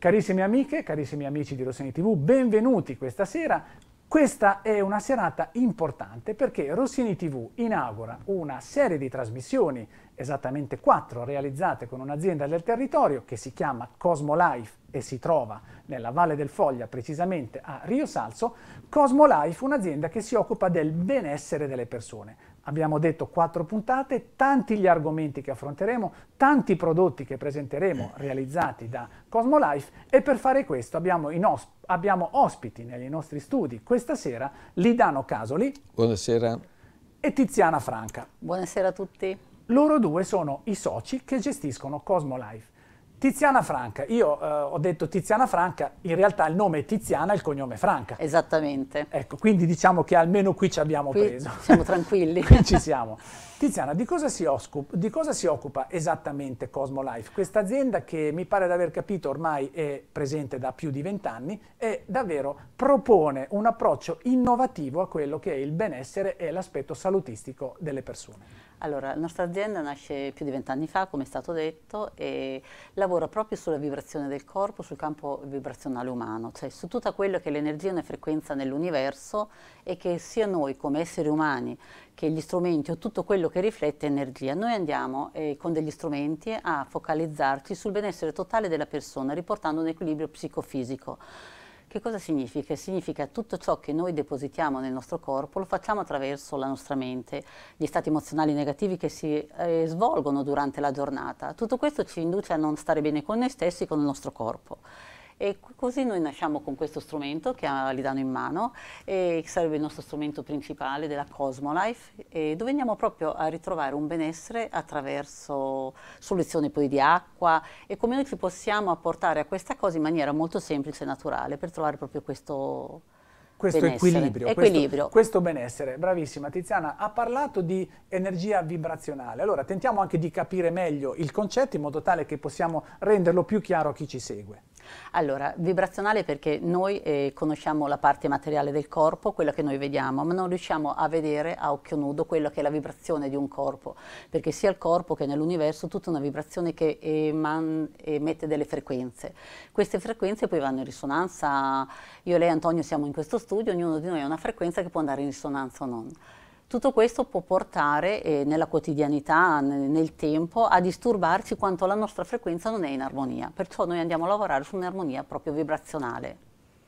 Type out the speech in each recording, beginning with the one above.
Carissime amiche, carissimi amici di Rossini TV, benvenuti questa sera. Questa è una serata importante perché Rossini TV inaugura una serie di trasmissioni, esattamente quattro, realizzate con un'azienda del territorio che si chiama Cosmo Life e si trova nella Valle del Foglia, precisamente a Rio Salso. Cosmo Life, un'azienda che si occupa del benessere delle persone abbiamo detto quattro puntate, tanti gli argomenti che affronteremo, tanti i prodotti che presenteremo eh. realizzati da Cosmolife e per fare questo abbiamo, osp abbiamo ospiti nei nostri studi questa sera Lidano Casoli. Buonasera. E Tiziana Franca. Buonasera a tutti. Loro due sono i soci che gestiscono Cosmolife Tiziana Franca, io eh, ho detto Tiziana Franca, in realtà il nome è Tiziana e il cognome è Franca. Esattamente. Ecco, quindi diciamo che almeno qui ci abbiamo qui preso. Siamo tranquilli. qui ci siamo. Tiziana, di cosa, di cosa, si occupa esattamente Cosmo Life? Questa azienda che mi pare di aver capito ormai è presente da più di vent'anni e davvero propone un approccio innovativo a quello che è il benessere e l'aspetto salutistico delle persone. Allora, la nostra azienda nasce più di vent'anni fa, come è stato detto, e lavora proprio sulla vibrazione del corpo, sul campo vibrazionale umano, cioè su tutta quella che è l'energia e una frequenza nell'universo e che sia noi come esseri umani che gli strumenti o tutto quello che riflette energia. Noi andiamo eh, con degli strumenti a focalizzarci sul benessere totale della persona, riportando un equilibrio psicofisico. Che cosa significa? Significa tutto ciò che noi depositiamo nel nostro corpo lo facciamo attraverso la nostra mente, gli stati emozionali negativi che si eh, svolgono durante la giornata. Tutto questo ci induce a non stare bene con noi stessi, con il nostro corpo. E così noi nasciamo con questo strumento che ha Lidano in mano, che sarebbe il nostro strumento principale della Cosmolife, dove andiamo proprio a ritrovare un benessere attraverso soluzioni poi di acqua e come noi ci possiamo apportare a questa cosa in maniera molto semplice e naturale per trovare proprio questo questo equilibrio, equilibrio. Questo, questo, benessere. Bravissima Tiziana, ha parlato di energia vibrazionale, allora tentiamo anche di capire meglio il concetto in modo tale che possiamo renderlo più chiaro a chi ci segue. Allora, vibrazionale perché noi eh, conosciamo la parte materiale del corpo, quella che noi vediamo, ma non riusciamo a vedere a occhio nudo quella che è la vibrazione di un corpo, perché sia il corpo che nell'universo tutta una vibrazione che eman- emette delle frequenze. Queste frequenze poi vanno in risonanza, io, e lei Antonio siamo in questo studio, ognuno di noi ha una frequenza che può andare in risonanza o non. Tutto questo può portare eh, nella quotidianità, nel, nel tempo, a disturbarci quanto la nostra frequenza non è in armonia, perciò noi andiamo a lavorare su un'armonia proprio vibrazionale.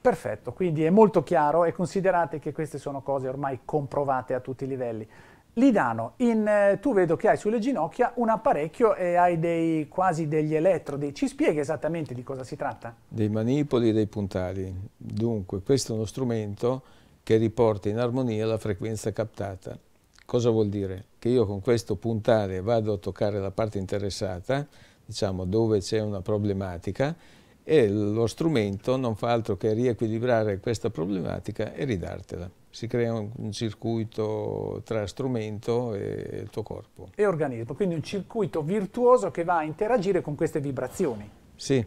Perfetto, quindi è molto chiaro e considerate che queste sono cose ormai comprovate a tutti i livelli. Lidano, in, eh, tu vedo che hai sulle ginocchia un apparecchio e hai dei, quasi degli elettrodi. Ci spieghi esattamente di cosa si tratta? Dei manipoli e dei puntali. Dunque, questo è uno strumento che riporta in armonia la frequenza captata. Cosa vuol dire? Che io con questo puntare vado a toccare la parte interessata, diciamo dove c'è una problematica, e lo strumento non fa altro che riequilibrare questa problematica e ridartela. Si crea un circuito tra strumento e il tuo corpo. E organismo, quindi un circuito virtuoso che va a interagire con queste vibrazioni. Sì,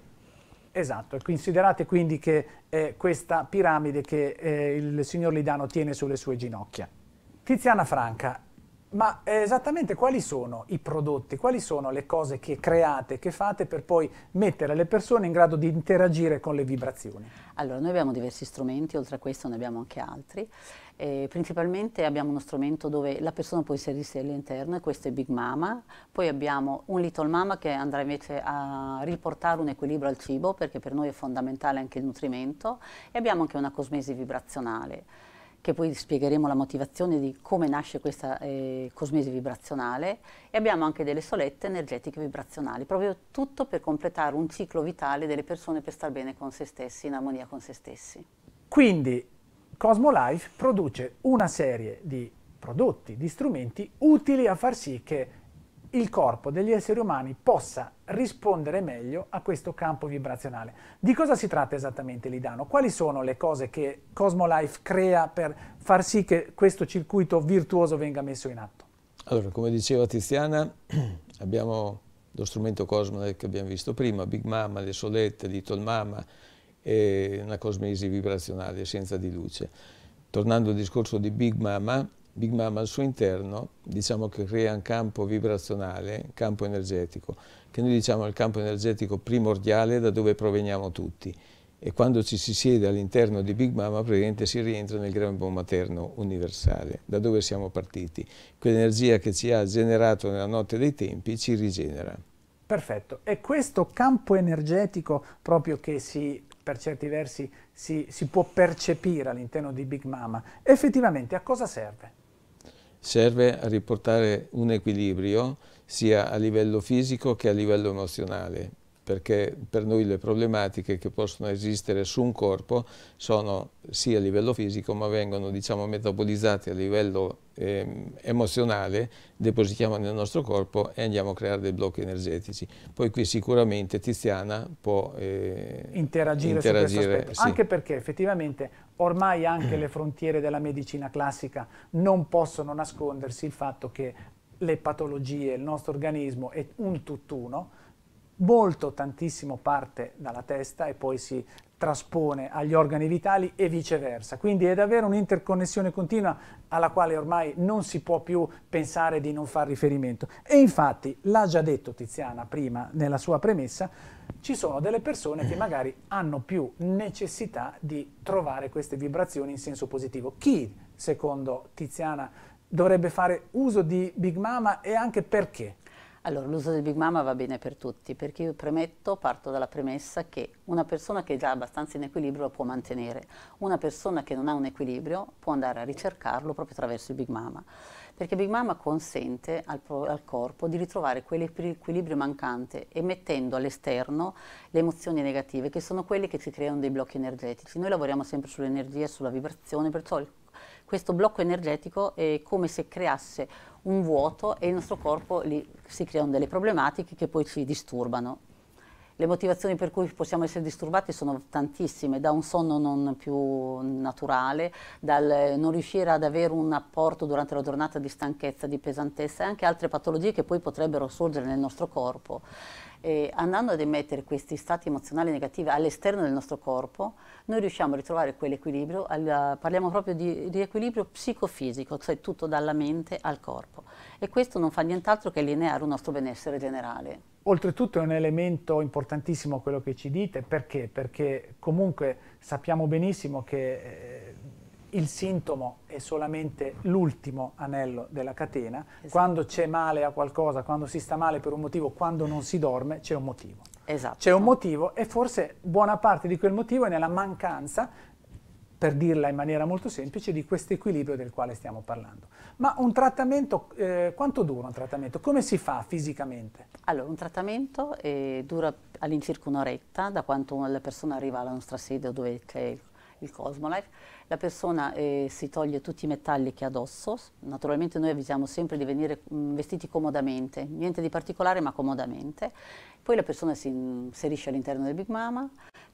Esatto, considerate quindi che è eh, questa piramide che eh, il signor Lidano tiene sulle sue ginocchia. Tiziana Franca ma eh, esattamente quali sono i prodotti, quali sono le cose che create, che fate per poi mettere le persone in grado di interagire con le vibrazioni? Allora, noi abbiamo diversi strumenti, oltre a questo ne abbiamo anche altri. Eh, principalmente abbiamo uno strumento dove la persona può inserirsi all'interno e questo è Big Mama, poi abbiamo un Little Mama che andrà invece a riportare un equilibrio al cibo perché per noi è fondamentale anche il nutrimento e abbiamo anche una cosmesi vibrazionale che poi spiegheremo la motivazione di come nasce questa eh, cosmesi vibrazionale e abbiamo anche delle solette energetiche vibrazionali, proprio tutto per completare un ciclo vitale delle persone per star bene con se stessi, in armonia con se stessi. Quindi Cosmo Life produce una serie di prodotti, di strumenti utili a far sì che il corpo degli esseri umani possa rispondere meglio a questo campo vibrazionale. Di cosa si tratta esattamente Lidano? Quali sono le cose che Cosmolife crea per far sì che questo circuito virtuoso venga messo in atto? Allora, come diceva Tiziana, abbiamo lo strumento Cosmolife che abbiamo visto prima, Big Mama, le solette, Little Mama, e una cosmesi vibrazionale, scienza di luce. Tornando al discorso di Big Mama, Big Mama al suo interno diciamo che crea un campo vibrazionale, campo energetico, che noi diciamo il campo energetico primordiale da dove proveniamo tutti e quando ci si siede all'interno di Big Mama praticamente si rientra nel grembo materno universale, da dove siamo partiti. Quell'energia che ci ha generato nella notte dei tempi ci rigenera. Perfetto, e questo campo energetico proprio che si, per certi versi si, si può percepire all'interno di Big Mama, effettivamente a cosa serve? serve a riportare un equilibrio sia a livello fisico che a livello emozionale, perché per noi le problematiche che possono esistere su un corpo sono sia a livello fisico, ma vengono diciamo, metabolizzate a livello eh, emozionale, depositiamo nel nostro corpo e andiamo a creare dei blocchi energetici. Poi qui sicuramente Tiziana può eh, interagire, interagire su questo aspetto, sì. anche perché effettivamente Ormai anche le frontiere della medicina classica non possono nascondersi il fatto che le patologie, il nostro organismo è un tutt'uno, molto tantissimo parte dalla testa e poi si traspone agli organi vitali e viceversa. Quindi è davvero un'interconnessione continua alla quale ormai non si può più pensare di non far riferimento. E infatti, l'ha già detto Tiziana prima nella sua premessa, ci sono delle persone che magari hanno più necessità di trovare queste vibrazioni in senso positivo. Chi, secondo Tiziana, dovrebbe fare uso di Big Mama e anche perché? Allora, l'uso del Big Mama va bene per tutti, perché io premetto, parto dalla premessa che una persona che è già abbastanza in equilibrio lo può mantenere, una persona che non ha un equilibrio può andare a ricercarlo proprio attraverso il Big Mama, perché Big Mama consente al, al corpo di ritrovare quell'equilibrio mancante emettendo all'esterno le emozioni negative, che sono quelle che ci creano dei blocchi energetici. Noi lavoriamo sempre sull'energia sulla vibrazione, perciò il, questo blocco energetico è come se creasse un vuoto e il nostro corpo lì si creano delle problematiche che poi ci disturbano. Le motivazioni per cui possiamo essere disturbati sono tantissime, da un sonno non più naturale, dal non riuscire ad avere un apporto durante la giornata di stanchezza, di pesantezza e anche altre patologie che poi potrebbero sorgere nel nostro corpo eh, andando ad emettere questi stati emozionali negativi all'esterno del nostro corpo, noi riusciamo a ritrovare quell'equilibrio, parliamo proprio di, riequilibrio psicofisico, cioè tutto dalla mente al corpo. E questo non fa nient'altro che allineare il nostro benessere generale. Oltretutto è un elemento importantissimo quello che ci dite, perché? Perché comunque sappiamo benissimo che... Eh, il sintomo è solamente l'ultimo anello della catena. Esatto. Quando c'è male a qualcosa, quando si sta male per un motivo, quando non si dorme, c'è un motivo. Esatto. C'è un motivo e forse buona parte di quel motivo è nella mancanza, per dirla in maniera molto semplice, di questo equilibrio del quale stiamo parlando. Ma un trattamento, eh, quanto dura un trattamento? Come si fa fisicamente? Allora, un trattamento eh, dura all'incirca un'oretta da quando la persona arriva alla nostra sede o dove c'è il il Cosmolife, la persona eh, si toglie tutti i metalli che ha addosso, naturalmente noi avvisiamo sempre di venire mh, mm, vestiti comodamente, niente di particolare ma comodamente, poi la persona si inserisce all'interno del Big Mama,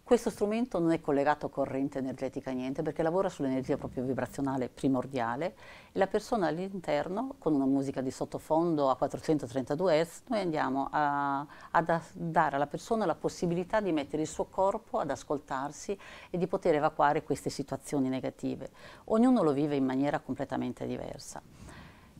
questo strumento non è collegato a corrente energetica, niente, perché lavora sull'energia proprio vibrazionale primordiale e la persona all'interno, con una musica di sottofondo a 432 Hz, noi andiamo a, a, dare alla persona la possibilità di mettere il suo corpo ad ascoltarsi e di poter evacuare queste situazioni negative. Ognuno lo vive in maniera completamente diversa.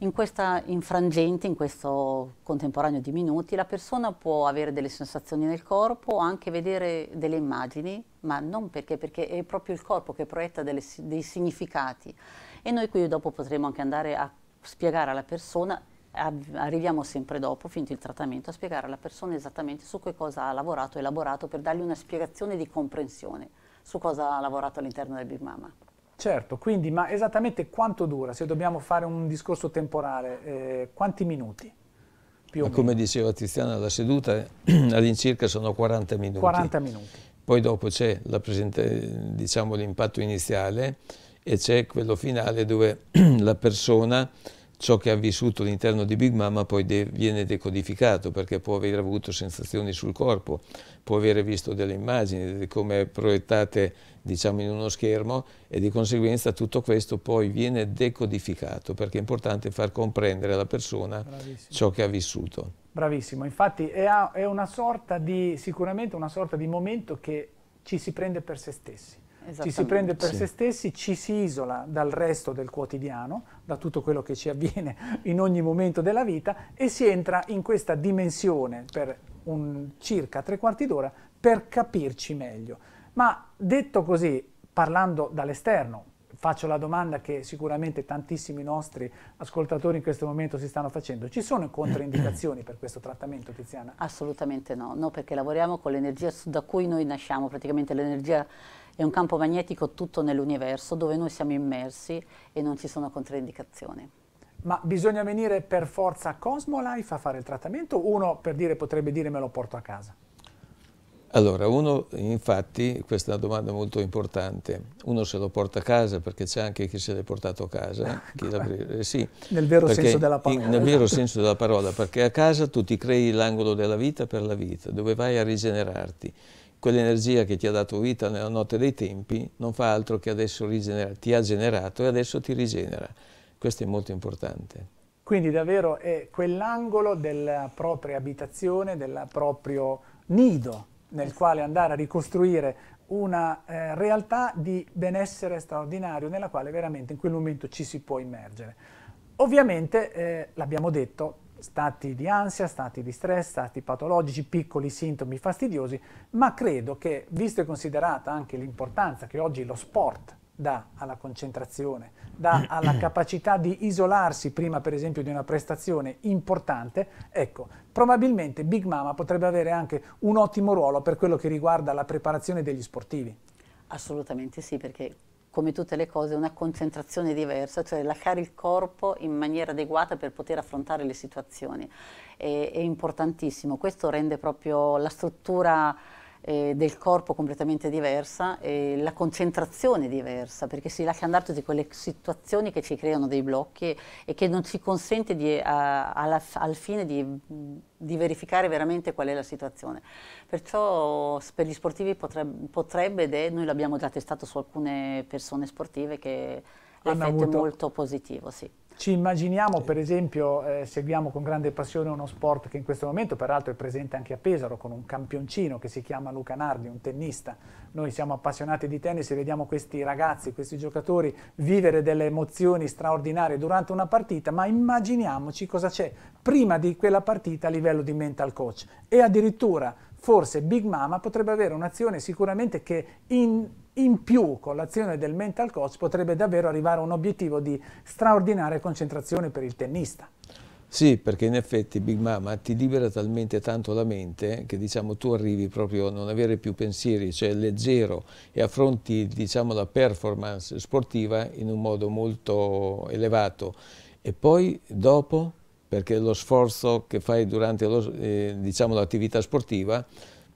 In questa infrangente, in questo contemporaneo di minuti, la persona può avere delle sensazioni nel corpo, anche vedere delle immagini, ma non perché, perché è proprio il corpo che proietta delle, dei significati. E noi qui dopo potremo anche andare a spiegare alla persona arriviamo sempre dopo, finito il trattamento, a spiegare alla persona esattamente su che cosa ha lavorato, elaborato, per dargli una spiegazione di comprensione su cosa ha lavorato all'interno del Big Mama. Certo, quindi ma esattamente quanto dura, se dobbiamo fare un discorso temporale, eh, quanti minuti? Più come diceva Tiziana, la seduta all'incirca sono 40 minuti. 40 minuti. Poi dopo c'è diciamo, l'impatto iniziale e c'è quello finale dove la persona, ciò che ha vissuto all'interno di Big Mama poi de viene decodificato perché può aver avuto sensazioni sul corpo, può aver visto delle immagini, come proiettate diciamo in uno schermo e di conseguenza tutto questo poi viene decodificato perché è importante far comprendere alla persona Bravissimo. ciò che ha vissuto. Bravissimo, infatti è una sorta di, sicuramente una sorta di momento che ci si prende per se stessi. Ci si prende per sì. se stessi, ci si isola dal resto del quotidiano, da tutto quello che ci avviene in ogni momento della vita e si entra in questa dimensione per un, circa tre quarti d'ora per capirci meglio. Ma detto così, parlando dall'esterno, faccio la domanda che sicuramente tantissimi nostri ascoltatori in questo momento si stanno facendo. Ci sono controindicazioni per questo trattamento, Tiziana? Assolutamente no, no perché lavoriamo con l'energia da cui noi nasciamo, praticamente l'energia è un campo magnetico tutto nell'universo dove noi siamo immersi e non ci sono controindicazioni. Ma bisogna venire per forza a Cosmolife a fare il trattamento? Uno per dire potrebbe dire me lo porto a casa. Allora, uno, infatti, questa è una domanda molto importante, uno se lo porta a casa perché c'è anche chi se l'è portato a casa, ah, ecco. eh, sì, nel vero senso della parola. In, nel vero senso della parola, perché a casa tu ti crei l'angolo della vita per la vita, dove vai a rigenerarti. Quell'energia che ti ha dato vita nella notte dei tempi non fa altro che adesso rigenera, ti ha generato e adesso ti rigenera. Questo è molto importante. Quindi davvero è quell'angolo della propria abitazione, del proprio nido nel quale andare a ricostruire una eh, realtà di benessere straordinario nella quale veramente in quel momento ci si può immergere. Ovviamente, eh, l'abbiamo detto, stati di ansia, stati di stress, stati patologici, piccoli sintomi fastidiosi, ma credo che, visto e considerata anche l'importanza che oggi lo sport dà alla concentrazione, dà alla capacità di isolarsi prima per esempio di una prestazione importante, ecco, probabilmente Big Mama potrebbe avere anche un ottimo ruolo per quello che riguarda la preparazione degli sportivi. Assolutamente sì, perché come tutte le cose una concentrazione diversa, cioè lasciare il corpo in maniera adeguata per poter affrontare le situazioni. è, è importantissimo, questo rende proprio la struttura eh, del corpo completamente diversa, e la concentrazione diversa, perché si lascia andare tutte quelle situazioni che ci creano dei blocchi e, e che non ci consente di, a, eh, alla, al fine di, di, verificare veramente qual è la situazione. Perciò per gli sportivi potrebbe, potrebbe ed è, noi l'abbiamo già testato su alcune persone sportive che l'effetto è molto positivo. Sì. Ci immaginiamo, per esempio, eh, seguiamo con grande passione uno sport che in questo momento, peraltro, è presente anche a Pesaro con un campioncino che si chiama Luca Nardi, un tennista. Noi siamo appassionati di tennis e vediamo questi ragazzi, questi giocatori vivere delle emozioni straordinarie durante una partita, ma immaginiamoci cosa c'è prima di quella partita a livello di mental coach e addirittura forse Big Mama potrebbe avere un'azione sicuramente che in in più con l'azione del mental coach potrebbe davvero arrivare a un obiettivo di straordinaria concentrazione per il tennista. Sì, perché in effetti Big Mama ti libera talmente tanto la mente che diciamo, tu arrivi proprio a non avere più pensieri, cioè leggero e affronti diciamo, la performance sportiva in un modo molto elevato. E poi dopo, perché lo sforzo che fai durante l'attività eh, diciamo, sportiva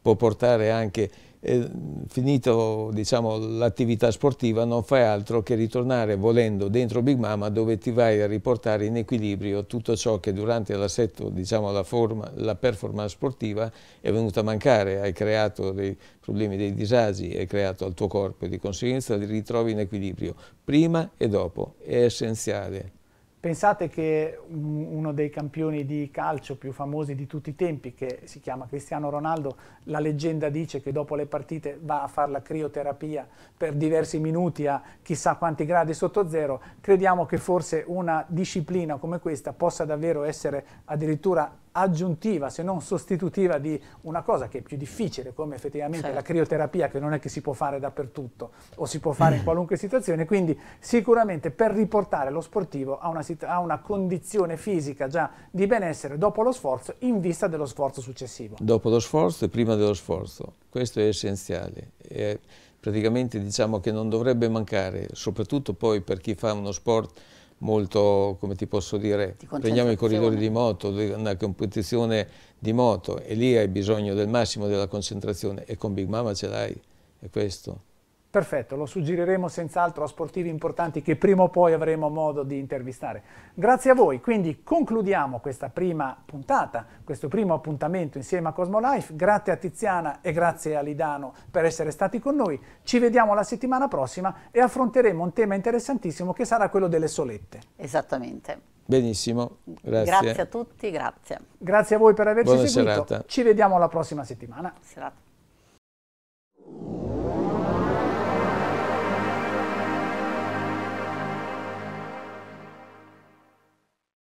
può portare anche e finito diciamo, l'attività sportiva non fai altro che ritornare volendo dentro Big Mama dove ti vai a riportare in equilibrio tutto ciò che durante l'assetto, diciamo, la, forma, la performance sportiva è venuta a mancare, hai creato dei problemi, dei disagi, hai creato al tuo corpo e di conseguenza li ritrovi in equilibrio prima e dopo, è essenziale. Pensate che uno dei campioni di calcio più famosi di tutti i tempi, che si chiama Cristiano Ronaldo, la leggenda dice che dopo le partite va a fare la crioterapia per diversi minuti a chissà quanti gradi sotto zero, crediamo che forse una disciplina come questa possa davvero essere addirittura aggiuntiva se non sostitutiva di una cosa che è più difficile come effettivamente certo. la crioterapia che non è che si può fare dappertutto o si può fare in mm. qualunque situazione quindi sicuramente per riportare lo sportivo a una, a una condizione fisica già di benessere dopo lo sforzo in vista dello sforzo successivo dopo lo sforzo e prima dello sforzo questo è essenziale è praticamente diciamo che non dovrebbe mancare soprattutto poi per chi fa uno sport molto, come ti posso dire, ti prendiamo i corridori di moto, una competizione di moto e lì hai bisogno del massimo della concentrazione e con Big Mama ce l'hai, è questo. Perfetto, lo suggeriremo senz'altro a sportivi importanti che prima o poi avremo modo di intervistare. Grazie a voi, quindi concludiamo questa prima puntata, questo primo appuntamento insieme a Cosmolife. Grazie a Tiziana e grazie a Lidano per essere stati con noi. Ci vediamo la settimana prossima e affronteremo un tema interessantissimo che sarà quello delle solette. Esattamente. Benissimo, grazie. Grazie a tutti, grazie. Grazie a voi per averci Buona seguito. Serata. Ci vediamo la prossima settimana. Serata.